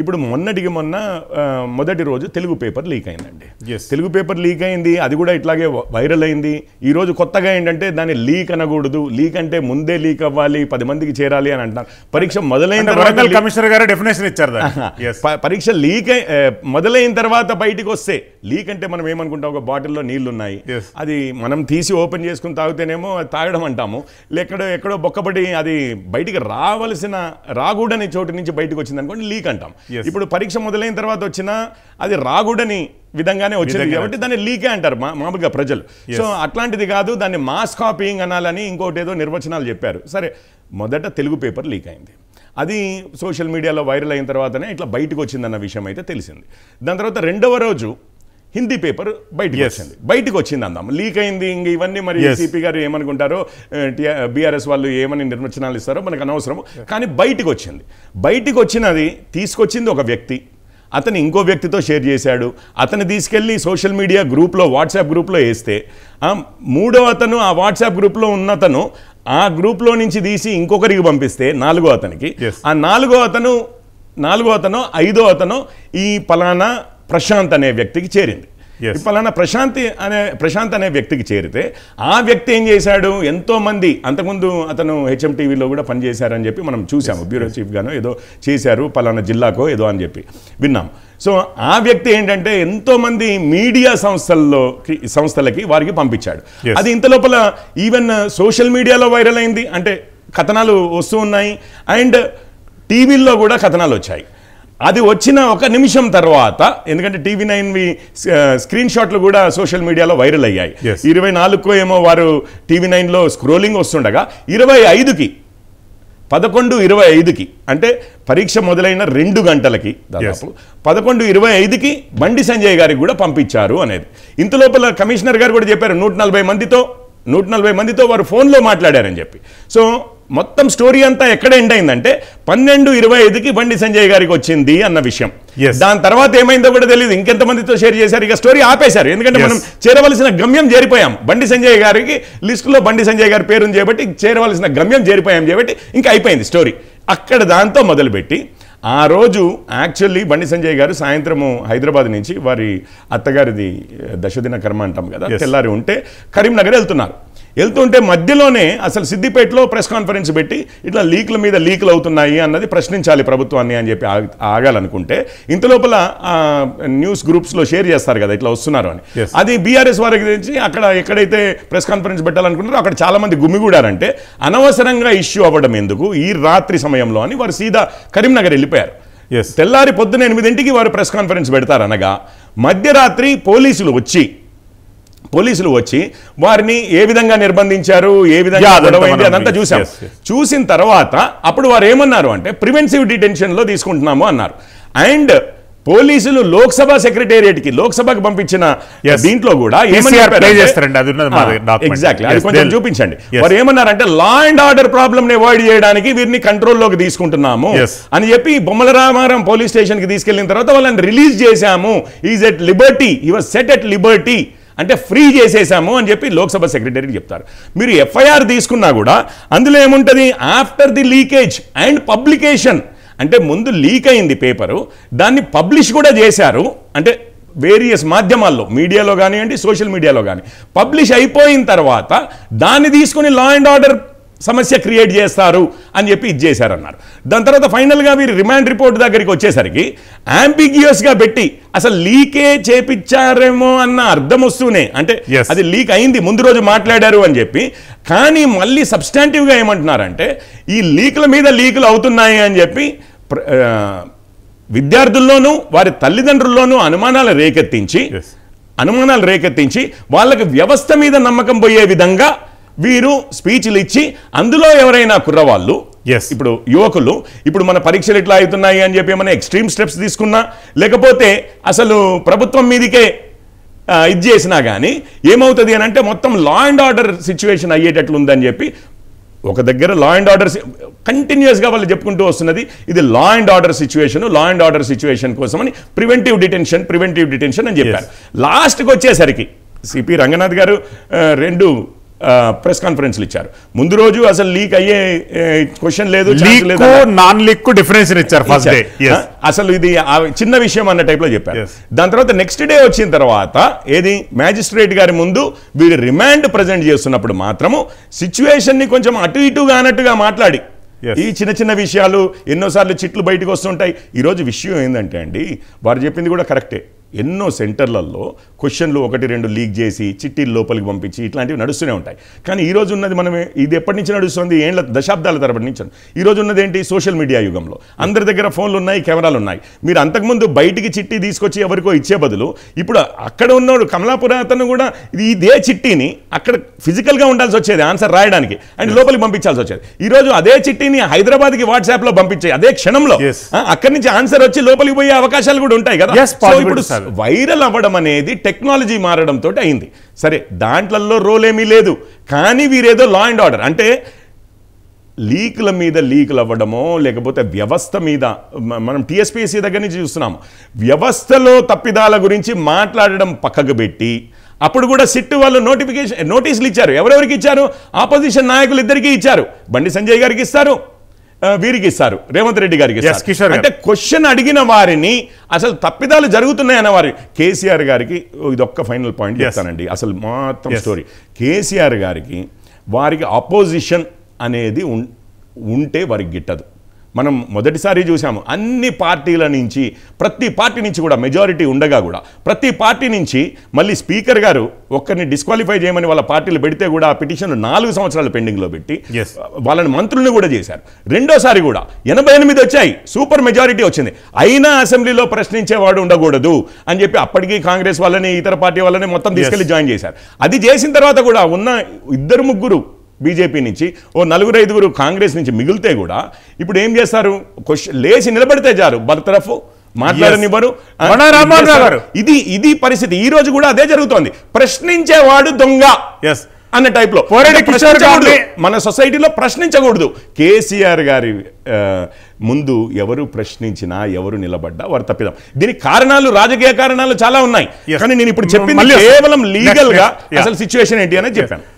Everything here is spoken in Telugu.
ఇప్పుడు మొన్నటికి మొన్న మొదటి రోజు తెలుగు పేపర్ లీక్ అయిందండి తెలుగు పేపర్ లీక్ అయింది అది కూడా ఇట్లాగే వైరల్ అయింది ఈరోజు కొత్తగా ఏంటంటే దాన్ని లీక్ అనకూడదు లీక్ అంటే ముందే లీక్ అవ్వాలి పది మందికి చేరాలి అని అంటున్నారు పరీక్ష మొదలైన కమిషనర్ గారు డెఫినేషన్ ఇచ్చారు పరీక్ష లీక్ మొదలైన తర్వాత బయటికి వస్తే లీక్ అంటే మనం ఏమనుకుంటాం ఒక బాటిల్లో నీళ్లు ఉన్నాయి అది మనం తీసి ఓపెన్ చేసుకుని తాగితేనేమో తాగడం అంటాము ఎక్కడో ఎక్కడో బొక్కబడి అది బయటికి రావలసిన రాగూడని చోటు నుంచి బయటకు వచ్చింది అనుకోండి లీక్ అంటాం ఇప్పుడు పరీక్ష మొదలైన తర్వాత వచ్చినా అది రాగూడని విధంగానే వచ్చింది కాబట్టి దాన్ని లీకే అంటారు మా మామూలుగా ప్రజలు సో అట్లాంటిది కాదు దాన్ని మాస్ కాపీయింగ్ అనాలని ఇంకోటి ఏదో నిర్వచనాలు చెప్పారు సరే మొదట తెలుగు పేపర్ లీక్ అయింది అది సోషల్ మీడియాలో వైరల్ అయిన తర్వాతనే ఇట్లా బయటకు వచ్చిందన్న విషయం అయితే తెలిసింది దాని తర్వాత రెండవ రోజు హిందీ పేపర్ బయటకు వచ్చింది బయటకు వచ్చింది అందాం లీక్ అయింది ఇంక ఇవన్నీ మరి ఏసీపీ గారు ఏమనుకుంటారో బీఆర్ఎస్ వాళ్ళు ఏమని నిర్వచనాలు ఇస్తారో మనకు అనవసరము కానీ బయటకు వచ్చింది బయటకు వచ్చినది తీసుకొచ్చింది ఒక వ్యక్తి అతను ఇంకో వ్యక్తితో షేర్ చేశాడు అతను తీసుకెళ్ళి సోషల్ మీడియా గ్రూప్లో వాట్సాప్ గ్రూప్లో వేస్తే మూడో అతను ఆ వాట్సాప్ గ్రూప్లో ఉన్నతను ఆ గ్రూప్లో నుంచి తీసి ఇంకొకరికి పంపిస్తే నాలుగో అతనికి ఆ నాలుగో అతను నాలుగో అతను ఐదో అతను ఈ పలానా ప్రశాంత్ అనే వ్యక్తికి చేరింది పలానా ప్రశాంతి అనే ప్రశాంత్ అనే వ్యక్తికి చేరితే ఆ వ్యక్తి ఏం చేశాడు ఎంతో మంది అంతకుముందు అతను హెచ్ఎంటీవీలో కూడా పనిచేశారని చెప్పి మనం చూసాము బ్యూరో చీఫ్గానో ఏదో చేశారు పలానా జిల్లాకో ఏదో అని చెప్పి విన్నాం సో ఆ వ్యక్తి ఏంటంటే ఎంతోమంది మీడియా సంస్థల్లో సంస్థలకి వారికి పంపించాడు అది ఇంత లోపల ఈవెన్ సోషల్ మీడియాలో వైరల్ అయింది అంటే కథనాలు వస్తూ ఉన్నాయి అండ్ టీవీల్లో కూడా కథనాలు వచ్చాయి అది వచ్చిన ఒక నిమిషం తర్వాత ఎందుకంటే టీవీ నైన్ స్క్రీన్ షాట్లు కూడా సోషల్ మీడియాలో వైరల్ అయ్యాయి ఇరవై నాలుగుకో ఏమో వారు టీవీ నైన్లో స్క్రోలింగ్ వస్తుండగా ఇరవై ఐదుకి పదకొండు ఇరవై ఐదుకి అంటే పరీక్ష మొదలైన రెండు గంటలకి దాదాపు పదకొండు ఇరవై ఐదుకి బండి సంజయ్ గారికి కూడా పంపించారు అనేది ఇంతలోపల కమిషనర్ గారు కూడా చెప్పారు నూట మందితో నూట మందితో వారు ఫోన్లో మాట్లాడారని చెప్పి సో మొత్తం స్టోరీ అంతా ఎక్కడ ఎండ్ అయిందంటే పన్నెండు ఇరవై ఐదుకి బండి సంజయ్ గారికి వచ్చింది అన్న విషయం దాని తర్వాత ఏమైందో కూడా తెలియదు ఇంకెంతమందితో షేర్ చేశారు ఇక స్టోరీ ఆపేశారు ఎందుకంటే మనం చేరవలసిన గమ్యం చేరిపోయాం బండి సంజయ్ గారికి లిస్టులో బండి సంజయ్ గారి పేరు చేయబట్టి చేరవలసిన గమ్యం చేరిపోయాం చేయబట్టి ఇంకా అయిపోయింది స్టోరీ అక్కడ దాంతో మొదలుపెట్టి ఆ రోజు యాక్చువల్లీ బండి సంజయ్ గారు సాయంత్రము హైదరాబాద్ నుంచి వారి అత్తగారిది దశదిన కర్మ అంటాం కదా తెల్లారి ఉంటే కరీంనగర్ వెళ్తున్నారు వెళ్తుంటే మధ్యలోనే అసలు సిద్దిపేటలో ప్రెస్ కాన్ఫరెన్స్ పెట్టి ఇట్లా లీక్ల మీద లీకులు అవుతున్నాయి అన్నది ప్రశ్నించాలి ప్రభుత్వాన్ని అని చెప్పి ఆగాలనుకుంటే ఇంతలోపల న్యూస్ గ్రూప్స్లో షేర్ చేస్తారు కదా ఇట్లా వస్తున్నారు అని అది బీఆర్ఎస్ వారికి తెచ్చి అక్కడ ఎక్కడైతే ప్రెస్ కాన్ఫరెన్స్ పెట్టాలనుకుంటారో అక్కడ చాలామంది గుమిగూడారంటే అనవసరంగా ఇష్యూ అవ్వడం ఎందుకు ఈ రాత్రి సమయంలో అని వారు సీదా కరీంనగర్ వెళ్ళిపోయారు తెల్లారి పొద్దున ఎనిమిదింటికి వారు ప్రెస్ కాన్ఫరెన్స్ పెడతారనగా మధ్యరాత్రి పోలీసులు వచ్చి పోలీసులు వచ్చి వారిని ఏ విధంగా నిర్బంధించారు ఏ విధంగా అదంతా చూసాం చూసిన తర్వాత అప్పుడు వారు ఏమన్నారు అంటే ప్రివెన్సివ్ డిటెన్షన్లో తీసుకుంటున్నాము అన్నారు అండ్ పోలీసులు లోక్సభ సెక్రటేరియట్ కి లోక్సభకు పంపించిన దీంట్లో కూడా ఎగ్జాక్ట్లీ చూపించండి వారు ఏమన్నారంటే లా అండ్ ఆర్డర్ ప్రాబ్లం ని అవాయిడ్ చేయడానికి వీరిని కంట్రోల్లోకి తీసుకుంటున్నాము అని చెప్పి బొమ్మల రామారం పోలీస్ కి తీసుకెళ్లిన తర్వాత వాళ్ళని రిలీజ్ చేశాము ఈజ్ ఎట్ లిబర్టీ ఈ వాజ్ సెట్ ఎట్ లిబర్టీ అంటే ఫ్రీ చేసేసాము అని చెప్పి లోక్సభ సెక్రటరీకి చెప్తారు మీరు ఎఫ్ఐఆర్ తీసుకున్నా కూడా అందులో ఏముంటుంది after the leakage and publication అంటే ముందు లీక్ అయింది పేపరు దాన్ని పబ్లిష్ కూడా చేశారు అంటే వేరియస్ మాధ్యమాల్లో మీడియాలో కానివ్వండి సోషల్ మీడియాలో కానీ పబ్లిష్ అయిపోయిన తర్వాత దాన్ని తీసుకుని లా అండ్ ఆర్డర్ సమస్య క్రియేట్ చేస్తారు అని చెప్పి ఇది చేశారన్నారు దాని తర్వాత ఫైనల్గా వీరు రిమాండ్ రిపోర్ట్ దగ్గరికి వచ్చేసరికి యాంబిగ్యూస్గా పెట్టి అసలు లీకే చేపించారేమో అన్న అర్థం వస్తూనే అంటే అది లీక్ అయింది ముందు రోజు మాట్లాడారు అని చెప్పి కానీ మళ్ళీ సబ్స్టాంటివ్గా ఏమంటున్నారంటే ఈ లీకుల మీద లీకులు అవుతున్నాయి అని చెప్పి విద్యార్థుల్లోనూ వారి తల్లిదండ్రుల్లోనూ అనుమానాలు రేకెత్తించి అనుమానాలు రేకెత్తించి వాళ్ళకి వ్యవస్థ మీద నమ్మకం పోయే విధంగా వీరు స్పీచ్లు ఇచ్చి అందులో ఎవరైనా కుర్రవాళ్ళు ఎస్ ఇప్పుడు యువకులు ఇప్పుడు మన పరీక్షలు ఎట్లా అవుతున్నాయి అని చెప్పి ఏమైనా ఎక్స్ట్రీమ్ స్టెప్స్ తీసుకున్నా లేకపోతే అసలు ప్రభుత్వం మీదికే ఇది చేసినా కానీ ఏమవుతుంది అని అంటే మొత్తం లా అండ్ ఆర్డర్ సిచ్యువేషన్ అయ్యేటట్లు ఉందని చెప్పి ఒక దగ్గర లా అండ్ ఆర్డర్ కంటిన్యూస్గా వాళ్ళు చెప్పుకుంటూ వస్తున్నది ఇది law and order situation law and order situation కోసమని ప్రివెంటివ్ డిటెన్షన్ ప్రివెంటివ్ డిటెన్షన్ అని చెప్పారు లాస్ట్కి వచ్చేసరికి సిపి రంగనాథ్ గారు రెండు ప్రెస్ కాన్ఫరెన్స్లు ఇచ్చారు ముందు రోజు అసలు లీక్ అయ్యే క్వశ్చన్ లేదు నాన్ లీక్ డిఫరెన్స్ ఇచ్చారు ఫస్ట్ అసలు ఇది చిన్న విషయం అన్న టైప్లో చెప్పారు దాని తర్వాత నెక్స్ట్ డే వచ్చిన తర్వాత ఏది మ్యాజిస్ట్రేట్ గారి ముందు వీరు రిమాండ్ ప్రజెంట్ చేస్తున్నప్పుడు మాత్రము సిచ్యువేషన్ని కొంచెం అటు ఇటుగా అన్నట్టుగా మాట్లాడి ఈ చిన్న చిన్న విషయాలు ఎన్నోసార్లు చిట్లు బయటకు వస్తుంటాయి ఈరోజు విషయం ఏంటంటే అండి వారు చెప్పింది కూడా కరెక్టే ఎన్నో సెంటర్లలో క్వశ్చన్లు ఒకటి రెండు లీక్ చేసి చిట్టీలు లోపలికి పంపించి ఇట్లాంటివి నడుస్తూనే ఉంటాయి కానీ ఈరోజు ఉన్నది మనం ఇది ఎప్పటి నుంచి నడుస్తుంది ఏండ్ల దశాబ్దాల తరబడి నుంచి ఈరోజు ఉన్నది ఏంటి సోషల్ మీడియా యుగంలో అందరి దగ్గర ఫోన్లు ఉన్నాయి కెమెరాలు ఉన్నాయి మీరు అంతకుముందు బయటికి చిట్టి తీసుకొచ్చి ఎవరికో ఇచ్చే బదులు ఇప్పుడు అక్కడ ఉన్నాడు కమలాపుర అతను కూడా ఇదే చిట్టీని అక్కడ ఫిజికల్గా ఉండాల్సి వచ్చేది ఆన్సర్ రాయడానికి అండ్ లోపలికి పంపించాల్సి వచ్చేది ఈరోజు అదే చిట్టీని హైదరాబాద్కి వాట్సాప్లో పంపించే అదే క్షణంలో అక్కడి నుంచి ఆన్సర్ వచ్చి లోపలికి పోయే అవకాశాలు కూడా ఉంటాయి కదా ఇప్పుడు వైరల్ అవ్వడం అనేది టెక్నాలజీ మారడంతో అయింది సరే దాంట్లలో రోల్ ఏమీ లేదు కానీ వీరేదో లా అండ్ ఆర్డర్ అంటే లీకుల మీద లీకులు అవ్వడమో లేకపోతే వ్యవస్థ మీద మనం టీఎస్పీఎస్సీ దగ్గర నుంచి చూస్తున్నాము వ్యవస్థలో తప్పిదాల గురించి మాట్లాడడం పక్కకు పెట్టి అప్పుడు కూడా సిట్టు వాళ్ళు నోటిఫికేషన్ నోటీసులు ఇచ్చారు ఎవరెవరికి ఇచ్చారు ఆపోజిషన్ నాయకులు ఇద్దరికీ ఇచ్చారు బండి సంజయ్ గారికి ఇస్తారు వీరికి ఇస్తారు రేవంత్ రెడ్డి గారికి అంటే క్వశ్చన్ అడిగిన వారిని అసలు తప్పిదాలు జరుగుతున్నాయన్న వారి కేసీఆర్ గారికి ఇదొక్క ఫైనల్ పాయింట్ చేస్తానండి అసలు మొత్తం స్టోరీ కేసీఆర్ గారికి వారికి అపోజిషన్ అనేది ఉంటే వారికి గిట్టదు మనం మొదటిసారి చూసాము అన్ని పార్టీల నుంచి ప్రతి పార్టీ నుంచి కూడా మెజారిటీ ఉండగా కూడా ప్రతి పార్టీ నుంచి మళ్ళీ స్పీకర్ గారు ఒక్కరిని డిస్క్వాలిఫై చేయమని వాళ్ళ పార్టీలు పెడితే కూడా ఆ పిటిషన్ నాలుగు సంవత్సరాలు పెండింగ్లో పెట్టి వాళ్ళని మంత్రులను కూడా చేశారు రెండోసారి కూడా ఎనభై ఎనిమిది వచ్చాయి సూపర్ మెజారిటీ వచ్చింది అయినా అసెంబ్లీలో ప్రశ్నించేవాడు ఉండకూడదు అని చెప్పి అప్పటికీ కాంగ్రెస్ వాళ్ళని ఇతర పార్టీ వాళ్ళని మొత్తం తీసుకెళ్లి జాయిన్ చేశారు అది చేసిన తర్వాత కూడా ఉన్న ఇద్దరు ముగ్గురు బీజేపీ నుంచి ఓ నలుగురు ఐదుగురు కాంగ్రెస్ నుంచి మిగిలితే కూడా ఇప్పుడు ఏం చేస్తారు క్వశ్చన్ లేచి నిలబడితే జారు బర్తరఫ్ మాట్లాడనివ్వరు గారు ఇది ఇది పరిస్థితి ఈ రోజు కూడా అదే జరుగుతోంది ప్రశ్నించేవాడు దొంగ ఎస్ అన్న లో మన సొసైటీలో ప్రశ్నించకూడదు కేసీఆర్ గారి ముందు ఎవరు ప్రశ్నించినా ఎవరు నిలబడ్డా వారు తప్పిదాం దీనికి కారణాలు రాజకీయ కారణాలు చాలా ఉన్నాయి కానీ నేను ఇప్పుడు చెప్పింది కేవలం లీగల్ గా అసలు సిచ్యువేషన్ ఏంటి అనేది చెప్పాను